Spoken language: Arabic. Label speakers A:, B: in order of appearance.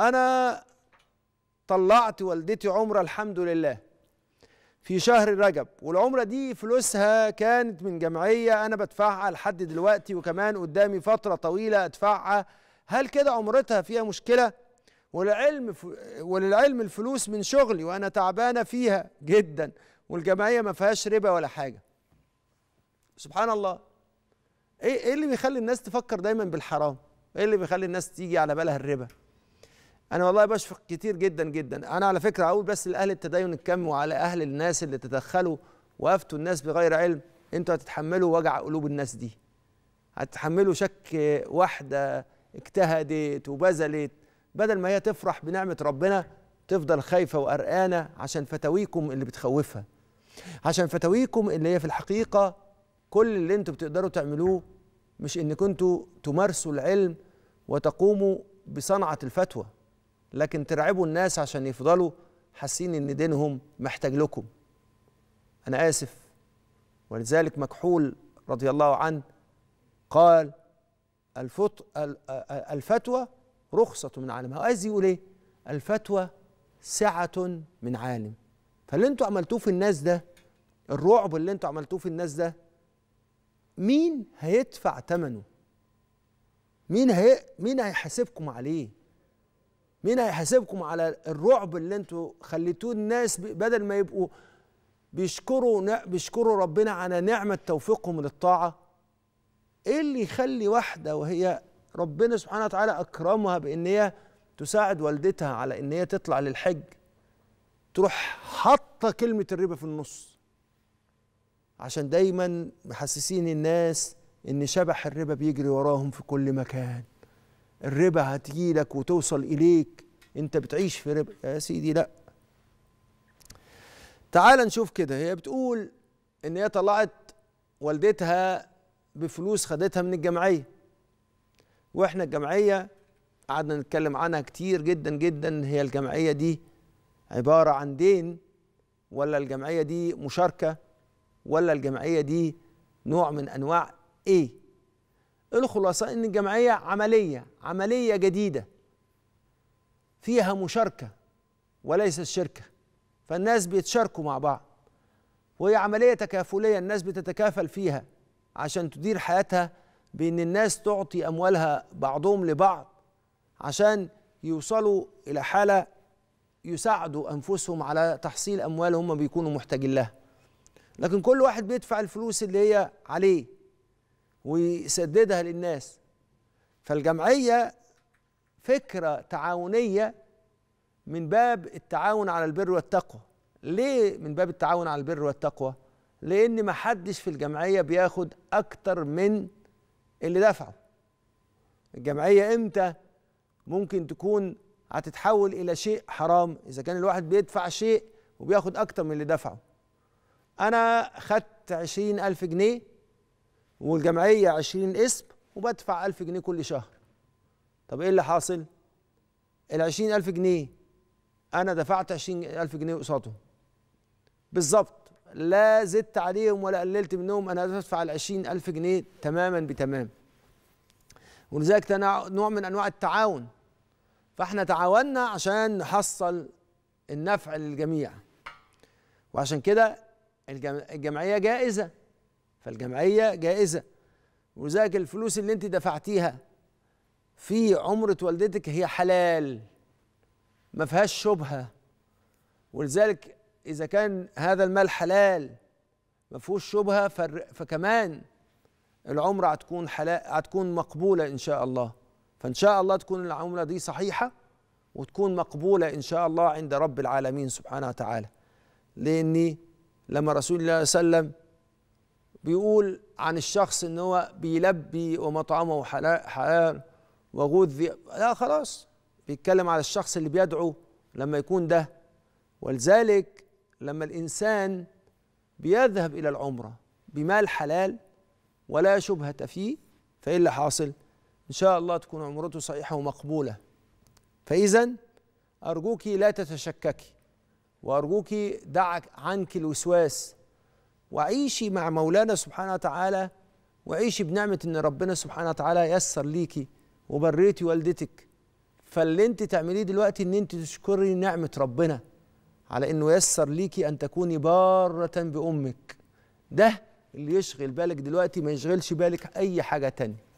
A: أنا طلعت والدتي عمرة الحمد لله في شهر رجب والعمرة دي فلوسها كانت من جمعية أنا بدفعها لحد دلوقتي وكمان قدامي فترة طويلة أدفعها هل كده عمرتها فيها مشكلة؟ وللعلم وللعلم الفلوس من شغلي وأنا تعبانة فيها جدا والجمعية ما فيهاش ربا ولا حاجة سبحان الله إيه, إيه اللي بيخلي الناس تفكر دايما بالحرام؟ إيه اللي بيخلي الناس تيجي على بالها الربا؟ انا والله بشفق كتير جدا جدا انا على فكره اقول بس لاهل التدين الكم وعلى اهل الناس اللي تدخلوا وافتوا الناس بغير علم انتوا هتتحملوا وجع قلوب الناس دي هتتحملوا شك واحده اجتهدت وبذلت بدل ما هي تفرح بنعمه ربنا تفضل خايفه وقرقانه عشان فتاويكم اللي بتخوفها عشان فتاويكم اللي هي في الحقيقه كل اللي انتوا بتقدروا تعملوه مش ان كنتوا تمارسوا العلم وتقوموا بصنعه الفتوى لكن ترعبوا الناس عشان يفضلوا حاسين ان دينهم محتاج لكم انا اسف ولذلك مكحول رضي الله عنه قال الفط... الفتوى رخصة من عالم عايز يقول ايه الفتوى سعة من عالم فاللي انتوا عملتوه في الناس ده الرعب اللي انتوا عملتوه في الناس ده مين هيدفع ثمنه مين هي مين هيحاسبكم عليه مين هيحاسبكم على الرعب اللي انتوا خليتوه الناس بدل ما يبقوا بيشكروا بيشكروا ربنا على نعمه توفيقهم للطاعه ايه اللي يخلي واحده وهي ربنا سبحانه وتعالى اكرمها بان هي تساعد والدتها على ان هي تطلع للحج تروح حاطه كلمه الربا في النص عشان دايما محسسين الناس ان شبح الربا بيجري وراهم في كل مكان الربا هتجيلك وتوصل إليك أنت بتعيش في ربا يا سيدي لأ تعال نشوف كده هي بتقول إن هي طلعت والدتها بفلوس خدتها من الجمعية وإحنا الجمعية قعدنا نتكلم عنها كتير جدا جدا هي الجمعية دي عبارة عن دين ولا الجمعية دي مشاركة ولا الجمعية دي نوع من أنواع إيه الخلاصة إن الجمعية عملية عملية جديدة فيها مشاركة وليس الشركة فالناس بيتشاركوا مع بعض وهي عملية تكافلية الناس بتتكافل فيها عشان تدير حياتها بأن الناس تعطي أموالها بعضهم لبعض عشان يوصلوا إلى حالة يساعدوا أنفسهم على تحصيل أموال هم بيكونوا محتاجين لها لكن كل واحد بيدفع الفلوس اللي هي عليه ويسددها للناس فالجمعية فكرة تعاونية من باب التعاون على البر والتقوى ليه من باب التعاون على البر والتقوى لأن ما حدش في الجمعية بياخد أكتر من اللي دفعه الجمعية إمتى ممكن تكون هتتحول إلى شيء حرام إذا كان الواحد بيدفع شيء وبياخد أكتر من اللي دفعه أنا خدت عشرين ألف جنيه والجمعيه 20 اسم وبدفع 1000 جنيه كل شهر طب ايه اللي حاصل ال 20000 جنيه انا دفعت 20000 جنيه قصادهم بالظبط لا زدت عليهم ولا قللت منهم انا أدفع ال 20000 جنيه تماما بتمام ولذلك نوع من انواع التعاون فاحنا تعاوننا عشان نحصل النفع للجميع وعشان كده الجمعيه جائزه فالجمعية جائزة وذاك الفلوس اللي انت دفعتيها في عمرة والدتك هي حلال ما فيهاش شبهة ولذلك إذا كان هذا المال حلال ما فيهوش شبهة فكمان العمرة هتكون حلال هتكون مقبولة إن شاء الله فإن شاء الله تكون العمرة دي صحيحة وتكون مقبولة إن شاء الله عند رب العالمين سبحانه وتعالى لأني لما رسول الله صلى الله عليه وسلم بيقول عن الشخص ان هو بيلبي ومطعمه حلال وغذي لا خلاص بيتكلم على الشخص اللي بيدعو لما يكون ده ولذلك لما الانسان بيذهب الى العمره بمال حلال ولا شبهه فيه فايه اللي حاصل؟ ان شاء الله تكون عمرته صحيحه ومقبوله فاذا ارجوك لا تتشككي وارجوك دعك عنك الوسواس وعيشي مع مولانا سبحانه وتعالى وعيشي بنعمة إن ربنا سبحانه وتعالى يسر ليكي وبريتي والدتك فاللي أنت تعمليه دلوقتي إن أنت تشكري نعمة ربنا على إنه يسر ليكي أن تكوني بارة بأمك ده اللي يشغل بالك دلوقتي ما يشغلش بالك أي حاجة تانية